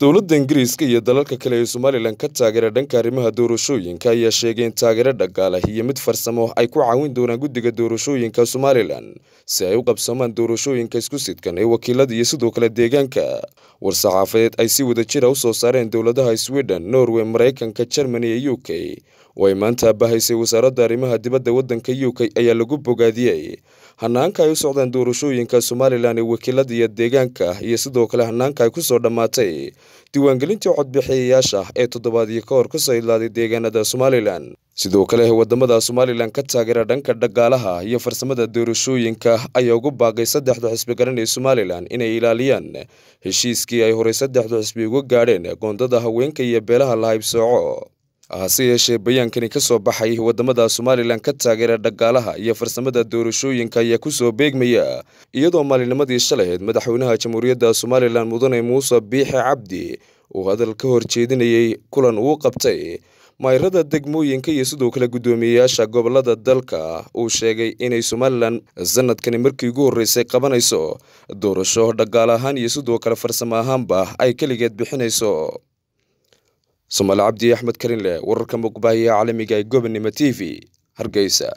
dowladda ingiriiska iyo dalalka kale ee somalilan ka taageera dhanka arrimaha doorashooyinka ayaa sheegay in taageero dhaqaale iyo mid farsamo ay ku caawin doonaan guddiga doorashooyinka somalilan si ay u qabsoomaan doorashooyinka isku sidkan ee wakiilada iyo sidoo kale deegaanka war-saxaafadeed ay si wada jira ah u soo saareen dowladaha sweden norway maraykanka jermani iyo u k oo ay maanta bahaysay wasaaradda arrimaha dibadda waddanka u k ayaa lagu bogaadiyey hanaanka ay u socdeen doorashooyinka somalilan ee iyo deegaanka iyo sidoo kale hanaanka ay ku soo dhammaatay diiwaangelintii codbixiyayaasha ee toddobaadii ka hor soo idlaaday deegaanada somalilan sidoo kale wadamada somalilan ka taageera dhanka dhaqaalaha iyo farsamada doorashooyinka ayaa ugu baaqay saddexda xisbi garan ee somalilan inay ilaaliyaan heshiiskii ay horey saddexda xisbi uga gaadheen goondada haweenka iyo beelaha lahaybsooco hase ah, yeeshee bayaankani ka soo baxay wadamada somalilan ka taageera dhaqaalaha iyo farsamada doorashooyinka ayaa kusoo beegmaya iyadoo maalinimadii shalayd madaxweynaha jamhuuriyadda somalilan mudane muuse biixi cabdi uu hadal ka horjeedinayay kulan uu qabtay mayrada degmooyinka iyo sidoo kale guddoomiyeyaasha gobolada dalka uu sheegay inay somalilan sanadkani markii ugu horreysay qabanayso doorasho dhaqaal ahaan iyo sidoo kale farsamo ahaanba ay keligeed bixinayso somaal cabdi axmed karinle wararka muqbahiya caalamiga ah ee gobolnimo t v hargeysa